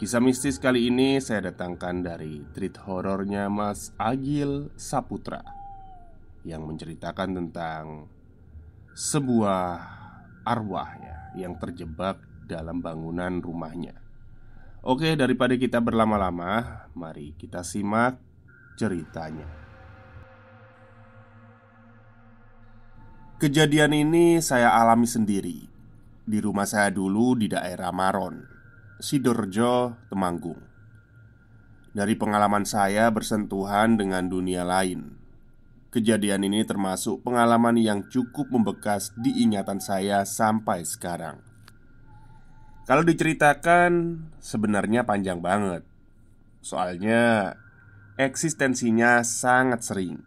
Kisah mistis kali ini saya datangkan dari treat horornya Mas Agil Saputra Yang menceritakan tentang sebuah arwah ya yang terjebak dalam bangunan rumahnya Oke daripada kita berlama-lama mari kita simak ceritanya Kejadian ini saya alami sendiri di rumah saya dulu di daerah Maron Sidorjo, Temanggung. Dari pengalaman saya bersentuhan dengan dunia lain, kejadian ini termasuk pengalaman yang cukup membekas di ingatan saya sampai sekarang. Kalau diceritakan, sebenarnya panjang banget. Soalnya eksistensinya sangat sering.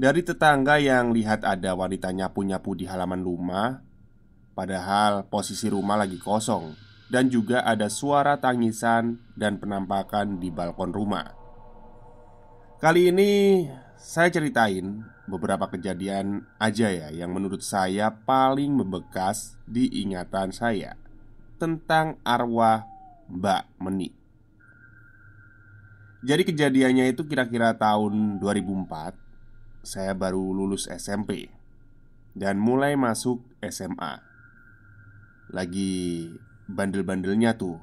Dari tetangga yang lihat ada wanitanya punya nyapu di halaman rumah, padahal posisi rumah lagi kosong dan juga ada suara tangisan dan penampakan di balkon rumah. Kali ini saya ceritain beberapa kejadian aja ya yang menurut saya paling membekas di ingatan saya tentang arwah Mbak Meni. Jadi kejadiannya itu kira-kira tahun 2004 saya baru lulus SMP dan mulai masuk SMA. Lagi bandel-bandelnya tuh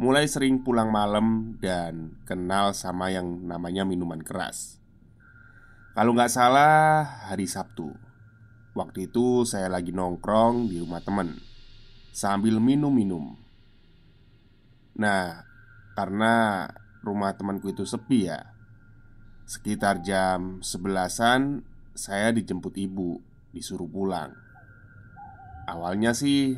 Mulai sering pulang malam dan kenal sama yang namanya minuman keras Kalau nggak salah hari Sabtu Waktu itu saya lagi nongkrong di rumah temen Sambil minum-minum Nah karena rumah temanku itu sepi ya Sekitar jam sebelasan saya dijemput ibu disuruh pulang Awalnya sih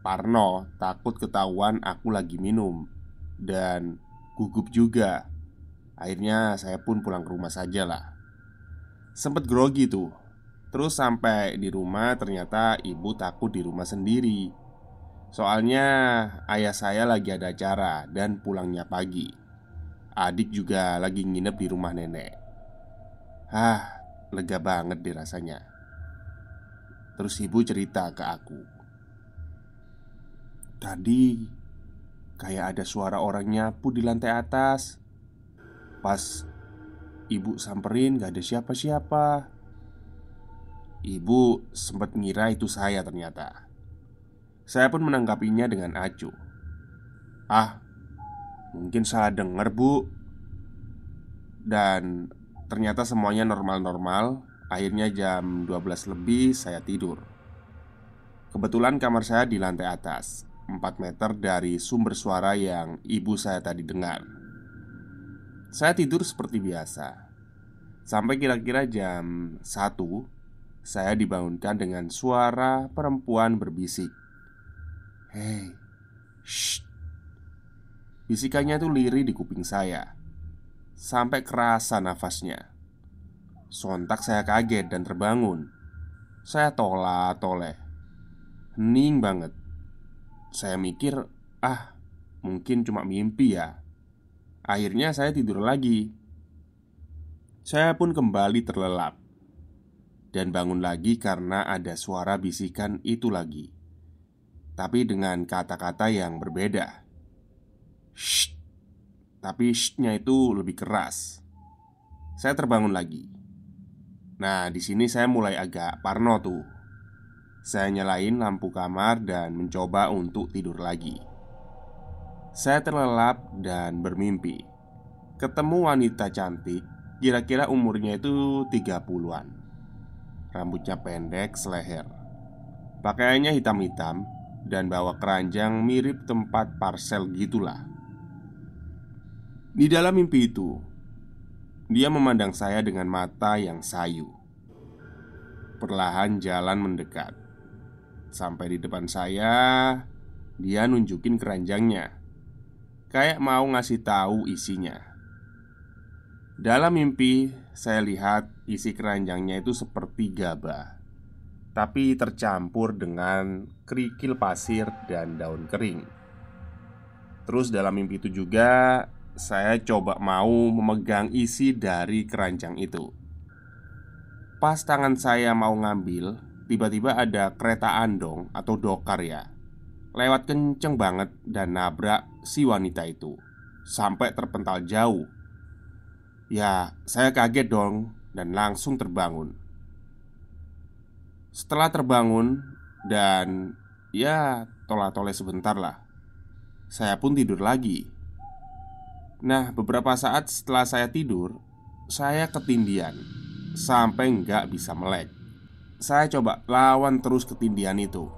Parno takut ketahuan aku lagi minum dan gugup juga. Akhirnya saya pun pulang ke rumah saja lah. Sempet grogi tuh. Terus sampai di rumah ternyata ibu takut di rumah sendiri. Soalnya ayah saya lagi ada acara dan pulangnya pagi. Adik juga lagi nginep di rumah nenek. Hah, lega banget dirasanya. Terus ibu cerita ke aku. Tadi kayak ada suara orang nyapu di lantai atas. Pas ibu samperin gak ada siapa-siapa. Ibu sempat ngira itu saya ternyata. Saya pun menanggapinya dengan acuh. Ah, mungkin salah dengar bu. Dan ternyata semuanya normal-normal. Akhirnya jam 12 lebih saya tidur. Kebetulan kamar saya di lantai atas 4 meter dari sumber suara yang ibu saya tadi dengar Saya tidur seperti biasa Sampai kira-kira jam 1 Saya dibangunkan dengan suara perempuan berbisik Hei, shh Bisikannya itu lirih di kuping saya Sampai kerasa nafasnya Sontak saya kaget dan terbangun Saya tolak toleh Hening banget saya mikir, ah, mungkin cuma mimpi ya. Akhirnya saya tidur lagi. Saya pun kembali terlelap dan bangun lagi karena ada suara bisikan itu lagi, tapi dengan kata-kata yang berbeda. Shh, tapi shh-nya itu lebih keras. Saya terbangun lagi. Nah, di sini saya mulai agak parno tuh. Saya nyalain lampu kamar dan mencoba untuk tidur lagi. Saya terlelap dan bermimpi. Ketemu wanita cantik, kira-kira umurnya itu 30-an. Rambutnya pendek seleher. Pakaiannya hitam-hitam dan bawa keranjang mirip tempat parsel gitulah. Di dalam mimpi itu, dia memandang saya dengan mata yang sayu. Perlahan jalan mendekat. Sampai di depan saya, dia nunjukin keranjangnya. Kayak mau ngasih tahu isinya. Dalam mimpi, saya lihat isi keranjangnya itu seperti gabah, tapi tercampur dengan kerikil pasir dan daun kering. Terus, dalam mimpi itu juga, saya coba mau memegang isi dari keranjang itu. Pas tangan saya mau ngambil, tiba-tiba ada kereta andong atau dokar ya Lewat kenceng banget dan nabrak si wanita itu Sampai terpental jauh Ya, saya kaget dong dan langsung terbangun Setelah terbangun dan ya tolak tole sebentar lah Saya pun tidur lagi Nah, beberapa saat setelah saya tidur Saya ketindian Sampai nggak bisa melek saya coba lawan terus ketindihan itu.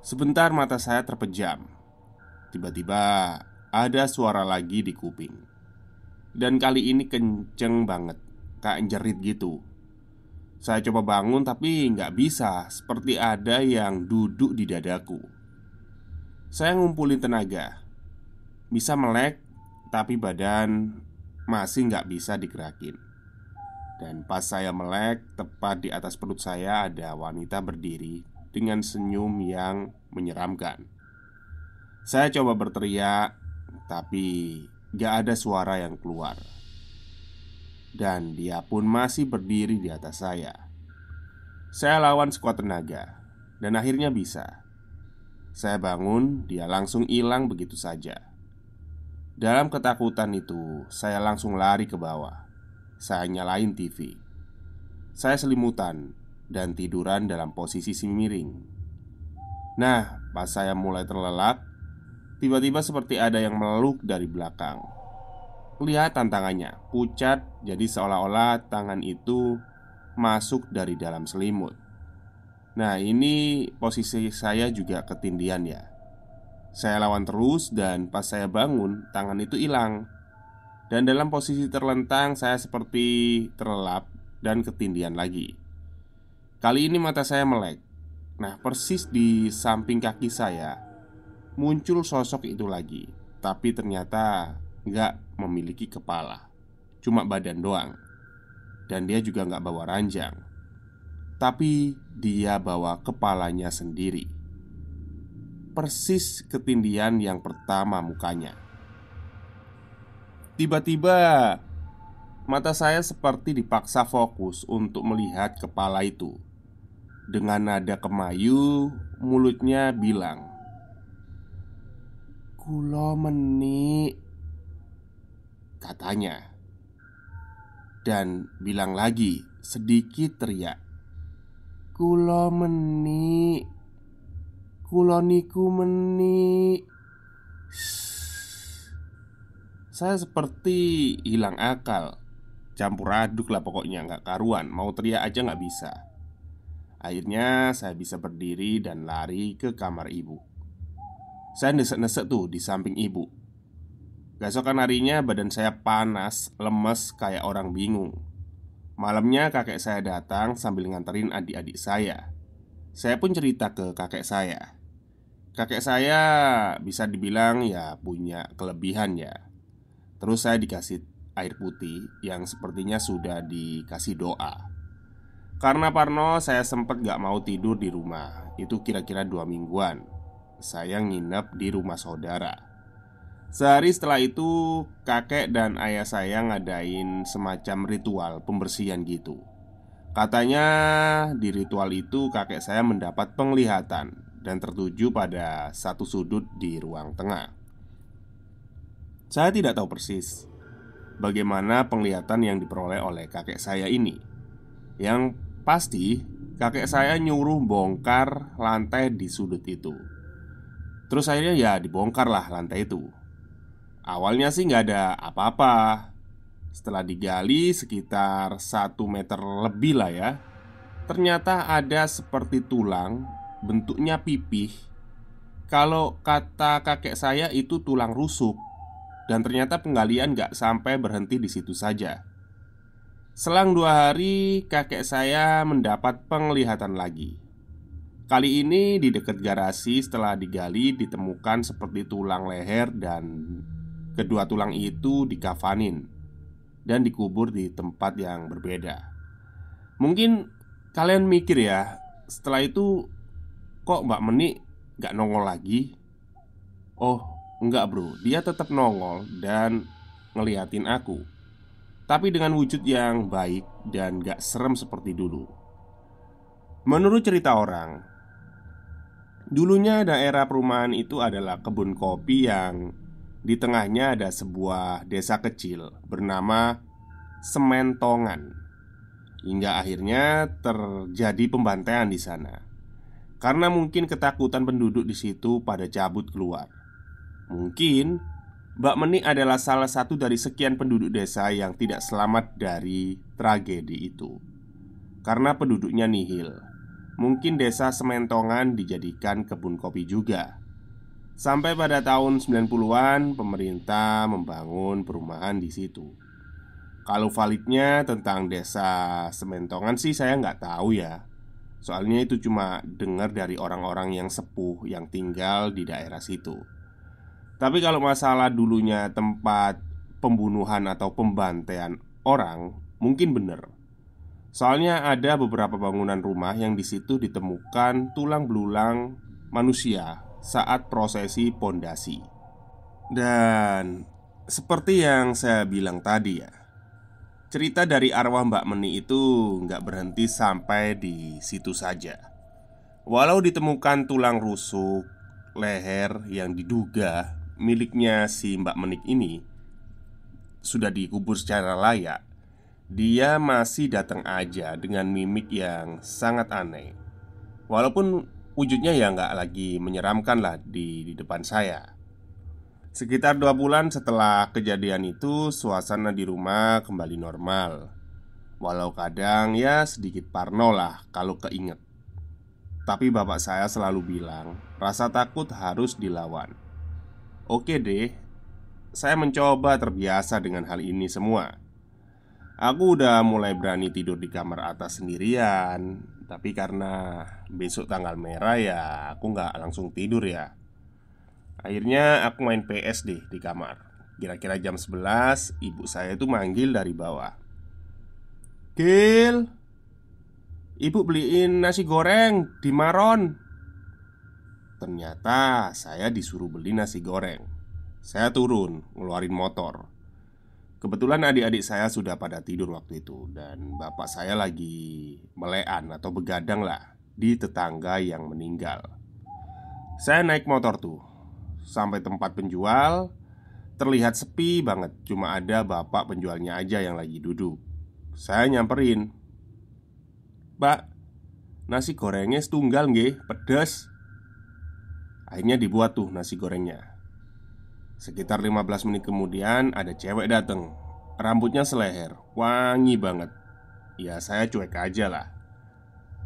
Sebentar mata saya terpejam. Tiba-tiba ada suara lagi di kuping. Dan kali ini kenceng banget, kayak jerit gitu. Saya coba bangun tapi nggak bisa, seperti ada yang duduk di dadaku. Saya ngumpulin tenaga. Bisa melek, tapi badan masih nggak bisa digerakin. Dan pas saya melek, tepat di atas perut saya ada wanita berdiri dengan senyum yang menyeramkan. Saya coba berteriak, tapi gak ada suara yang keluar. Dan dia pun masih berdiri di atas saya. Saya lawan sekuat tenaga, dan akhirnya bisa. Saya bangun, dia langsung hilang begitu saja. Dalam ketakutan itu, saya langsung lari ke bawah saya nyalain TV. Saya selimutan dan tiduran dalam posisi miring. Nah, pas saya mulai terlelap, tiba-tiba seperti ada yang meluk dari belakang. Lihat tangannya pucat, jadi seolah-olah tangan itu masuk dari dalam selimut. Nah, ini posisi saya juga ketindian ya. Saya lawan terus, dan pas saya bangun, tangan itu hilang dan dalam posisi terlentang saya seperti terlelap dan ketindian lagi Kali ini mata saya melek Nah persis di samping kaki saya Muncul sosok itu lagi Tapi ternyata nggak memiliki kepala Cuma badan doang Dan dia juga nggak bawa ranjang Tapi dia bawa kepalanya sendiri Persis ketindian yang pertama mukanya Tiba-tiba mata saya seperti dipaksa fokus untuk melihat kepala itu. Dengan nada kemayu, mulutnya bilang, "Kulo meni," katanya. Dan bilang lagi, sedikit teriak, "Kulo meni." Kulo niku meni. Saya seperti hilang akal Campur aduk lah pokoknya nggak karuan Mau teriak aja nggak bisa Akhirnya saya bisa berdiri dan lari ke kamar ibu Saya nesek-nesek tuh di samping ibu Gasokan harinya badan saya panas, lemes kayak orang bingung Malamnya kakek saya datang sambil nganterin adik-adik saya Saya pun cerita ke kakek saya Kakek saya bisa dibilang ya punya kelebihan ya Terus saya dikasih air putih yang sepertinya sudah dikasih doa Karena Parno saya sempat gak mau tidur di rumah Itu kira-kira dua mingguan Saya nginep di rumah saudara Sehari setelah itu kakek dan ayah saya ngadain semacam ritual pembersihan gitu Katanya di ritual itu kakek saya mendapat penglihatan Dan tertuju pada satu sudut di ruang tengah saya tidak tahu persis bagaimana penglihatan yang diperoleh oleh kakek saya ini. Yang pasti, kakek saya nyuruh bongkar lantai di sudut itu. Terus akhirnya ya dibongkarlah lantai itu. Awalnya sih nggak ada apa-apa. Setelah digali sekitar 1 meter lebih lah ya Ternyata ada seperti tulang Bentuknya pipih Kalau kata kakek saya itu tulang rusuk dan ternyata penggalian gak sampai berhenti di situ saja Selang dua hari kakek saya mendapat penglihatan lagi Kali ini di dekat garasi setelah digali ditemukan seperti tulang leher dan kedua tulang itu dikafanin Dan dikubur di tempat yang berbeda Mungkin kalian mikir ya Setelah itu kok Mbak Meni gak nongol lagi? Oh, Enggak bro, dia tetap nongol dan ngeliatin aku Tapi dengan wujud yang baik dan gak serem seperti dulu Menurut cerita orang Dulunya daerah perumahan itu adalah kebun kopi yang Di tengahnya ada sebuah desa kecil bernama Sementongan Hingga akhirnya terjadi pembantaian di sana Karena mungkin ketakutan penduduk di situ pada cabut keluar Mungkin Mbak Meni adalah salah satu dari sekian penduduk desa yang tidak selamat dari tragedi itu Karena penduduknya nihil Mungkin desa Sementongan dijadikan kebun kopi juga Sampai pada tahun 90-an pemerintah membangun perumahan di situ Kalau validnya tentang desa Sementongan sih saya nggak tahu ya Soalnya itu cuma dengar dari orang-orang yang sepuh yang tinggal di daerah situ. Tapi kalau masalah dulunya tempat pembunuhan atau pembantaian orang, mungkin benar. Soalnya ada beberapa bangunan rumah yang di situ ditemukan tulang belulang manusia saat prosesi pondasi. Dan seperti yang saya bilang tadi ya, cerita dari arwah Mbak Meni itu nggak berhenti sampai di situ saja. Walau ditemukan tulang rusuk, leher yang diduga miliknya si Mbak Menik ini sudah dikubur secara layak, dia masih datang aja dengan mimik yang sangat aneh. Walaupun wujudnya ya nggak lagi menyeramkan lah di, di depan saya. Sekitar dua bulan setelah kejadian itu, suasana di rumah kembali normal. Walau kadang ya sedikit parno lah kalau keinget. Tapi bapak saya selalu bilang, rasa takut harus dilawan. Oke deh, saya mencoba terbiasa dengan hal ini semua. Aku udah mulai berani tidur di kamar atas sendirian, tapi karena besok tanggal merah ya, aku nggak langsung tidur ya. Akhirnya aku main PS deh di kamar. Kira-kira jam 11, ibu saya itu manggil dari bawah. Gil, ibu beliin nasi goreng di Maron. Ternyata saya disuruh beli nasi goreng. Saya turun, ngeluarin motor. Kebetulan adik-adik saya sudah pada tidur waktu itu dan bapak saya lagi melean atau begadang lah di tetangga yang meninggal. Saya naik motor tuh sampai tempat penjual terlihat sepi banget, cuma ada bapak penjualnya aja yang lagi duduk. Saya nyamperin, "Pak, nasi gorengnya setunggal nggih, pedes." Akhirnya dibuat tuh nasi gorengnya Sekitar 15 menit kemudian ada cewek dateng Rambutnya seleher, wangi banget Ya saya cuek aja lah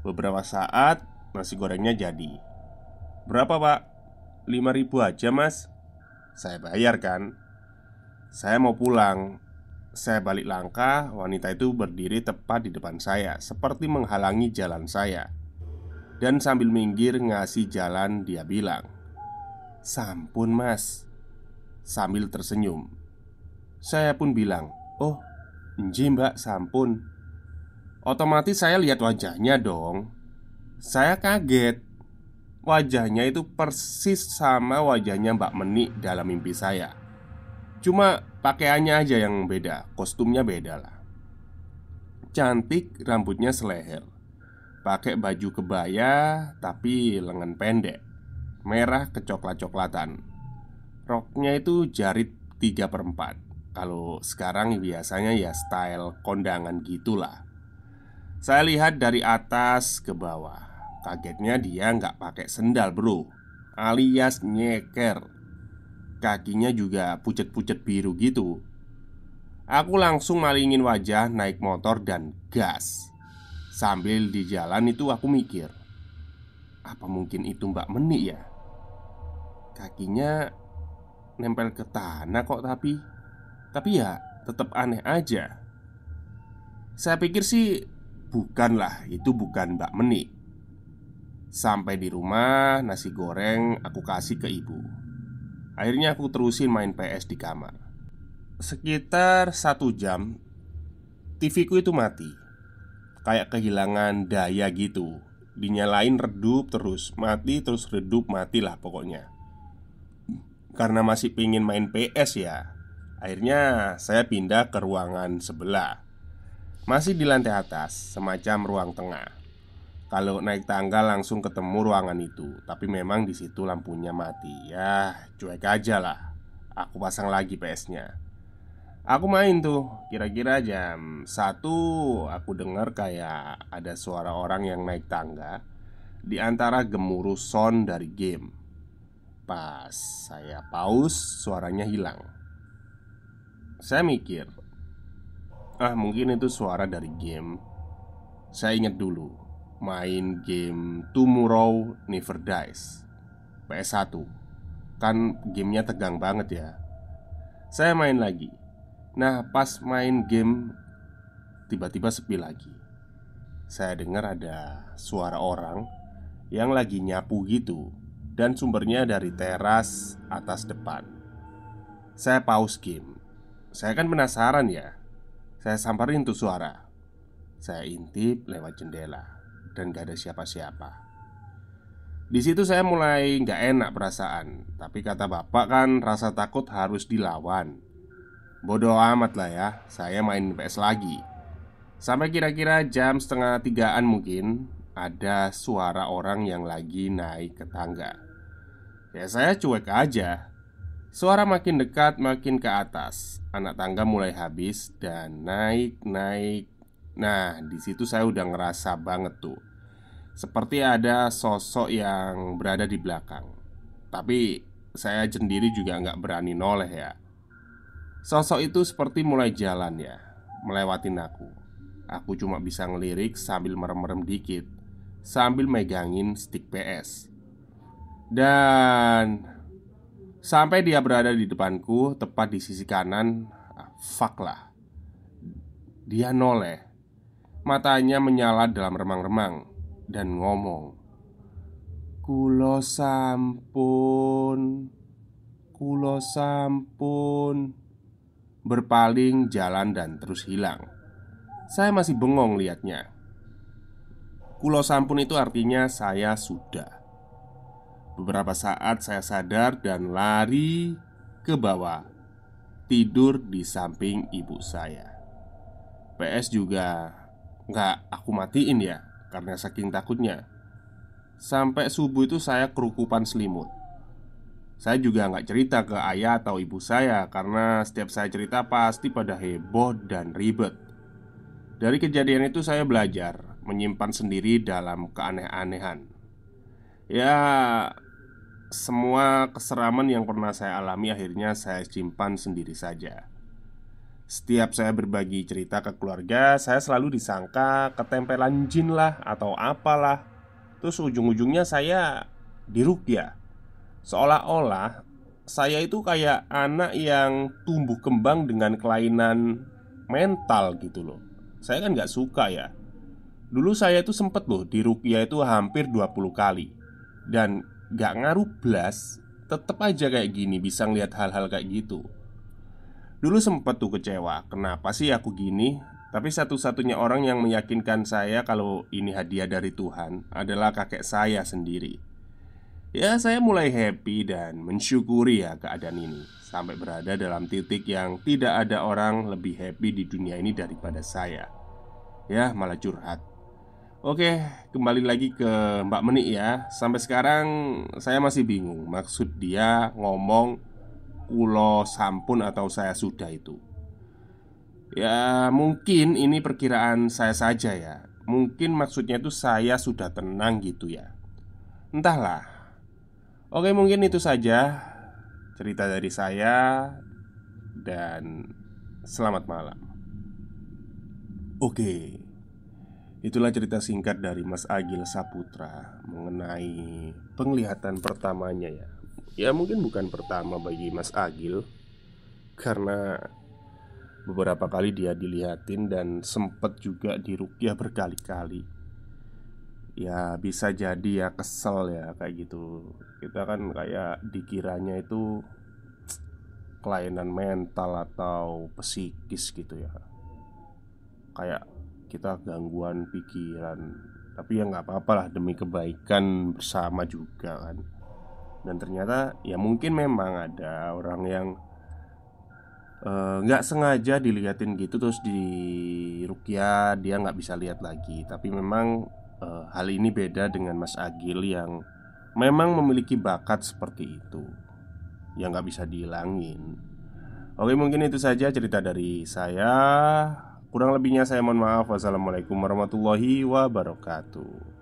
Beberapa saat nasi gorengnya jadi Berapa pak? ribu aja mas Saya bayar kan Saya mau pulang Saya balik langkah Wanita itu berdiri tepat di depan saya Seperti menghalangi jalan saya Dan sambil minggir ngasih jalan dia bilang Sampun mas Sambil tersenyum Saya pun bilang Oh Nji mbak sampun Otomatis saya lihat wajahnya dong Saya kaget Wajahnya itu persis sama wajahnya Mbak Menik dalam mimpi saya Cuma pakaiannya aja yang beda Kostumnya beda lah Cantik rambutnya seleher Pakai baju kebaya tapi lengan pendek Merah kecoklat-coklatan Roknya itu jarit 3 per 4 Kalau sekarang ya biasanya ya style kondangan gitulah Saya lihat dari atas ke bawah Kagetnya dia nggak pakai sendal bro Alias nyeker Kakinya juga pucet-pucet biru gitu Aku langsung malingin wajah naik motor dan gas Sambil di jalan itu aku mikir Apa mungkin itu Mbak Meni ya? Kakinya nempel ke tanah kok tapi Tapi ya tetap aneh aja Saya pikir sih bukanlah itu bukan Mbak Menik Sampai di rumah, nasi goreng aku kasih ke ibu. Akhirnya aku terusin main PS di kamar. Sekitar satu jam, TV ku itu mati, kayak kehilangan daya gitu. Dinyalain redup terus, mati terus redup matilah pokoknya. Karena masih pingin main PS ya Akhirnya saya pindah ke ruangan sebelah Masih di lantai atas Semacam ruang tengah Kalau naik tangga langsung ketemu ruangan itu Tapi memang di situ lampunya mati Ya cuek aja lah Aku pasang lagi PS-nya Aku main tuh Kira-kira jam satu Aku dengar kayak ada suara orang yang naik tangga Di antara gemuruh sound dari game Pas saya pause suaranya hilang. Saya mikir, ah mungkin itu suara dari game. Saya ingat dulu main game Tomorrow Never Dies PS1 Kan gamenya tegang banget ya Saya main lagi Nah pas main game Tiba-tiba sepi lagi Saya dengar ada suara orang Yang lagi nyapu gitu dan sumbernya dari teras atas depan. Saya pause game. Saya kan penasaran ya. Saya samperin tuh suara. Saya intip lewat jendela dan gak ada siapa-siapa. Di situ saya mulai nggak enak perasaan, tapi kata bapak kan rasa takut harus dilawan. Bodoh amat lah ya, saya main PS lagi. Sampai kira-kira jam setengah tigaan mungkin ada suara orang yang lagi naik ke tangga. Ya saya cuek aja Suara makin dekat makin ke atas Anak tangga mulai habis dan naik naik Nah di situ saya udah ngerasa banget tuh Seperti ada sosok yang berada di belakang Tapi saya sendiri juga nggak berani noleh ya Sosok itu seperti mulai jalan ya Melewatin aku Aku cuma bisa ngelirik sambil merem-merem dikit Sambil megangin stick PS dan sampai dia berada di depanku, tepat di sisi kanan, ah, fuck lah. Dia noleh. Matanya menyala dalam remang-remang dan ngomong. Kulo sampun. Kulo sampun. Berpaling jalan dan terus hilang. Saya masih bengong liatnya. Kulo sampun itu artinya saya sudah. Beberapa saat saya sadar dan lari ke bawah Tidur di samping ibu saya PS juga nggak aku matiin ya Karena saking takutnya Sampai subuh itu saya kerukupan selimut Saya juga nggak cerita ke ayah atau ibu saya Karena setiap saya cerita pasti pada heboh dan ribet Dari kejadian itu saya belajar Menyimpan sendiri dalam keanehan anehan Ya semua keseraman yang pernah saya alami akhirnya saya simpan sendiri saja. Setiap saya berbagi cerita ke keluarga, saya selalu disangka ketempelan jin lah atau apalah. Terus ujung-ujungnya saya dirukia, Seolah-olah saya itu kayak anak yang tumbuh kembang dengan kelainan mental gitu loh. Saya kan nggak suka ya. Dulu saya itu sempet loh dirukia itu hampir 20 kali Dan gak ngaruh blas tetap aja kayak gini bisa ngeliat hal-hal kayak gitu Dulu sempet tuh kecewa Kenapa sih aku gini? Tapi satu-satunya orang yang meyakinkan saya kalau ini hadiah dari Tuhan adalah kakek saya sendiri Ya saya mulai happy dan mensyukuri ya keadaan ini Sampai berada dalam titik yang tidak ada orang lebih happy di dunia ini daripada saya Ya malah curhat Oke, kembali lagi ke Mbak Menik ya. Sampai sekarang saya masih bingung maksud dia ngomong kulo sampun atau saya sudah itu. Ya, mungkin ini perkiraan saya saja ya. Mungkin maksudnya itu saya sudah tenang gitu ya. Entahlah. Oke, mungkin itu saja cerita dari saya dan selamat malam. Oke. Itulah cerita singkat dari Mas Agil Saputra mengenai penglihatan pertamanya ya. Ya mungkin bukan pertama bagi Mas Agil karena beberapa kali dia dilihatin dan sempat juga dirukyah berkali-kali. Ya bisa jadi ya kesel ya kayak gitu. Kita kan kayak dikiranya itu kelainan mental atau psikis gitu ya. Kayak kita gangguan pikiran tapi ya nggak apa-apa lah demi kebaikan bersama juga kan dan ternyata ya mungkin memang ada orang yang eh, nggak uh, sengaja dilihatin gitu terus di Rukia ya, dia nggak bisa lihat lagi tapi memang uh, hal ini beda dengan Mas Agil yang memang memiliki bakat seperti itu yang nggak bisa dihilangin oke mungkin itu saja cerita dari saya Kurang lebihnya saya mohon maaf. Wassalamualaikum warahmatullahi wabarakatuh.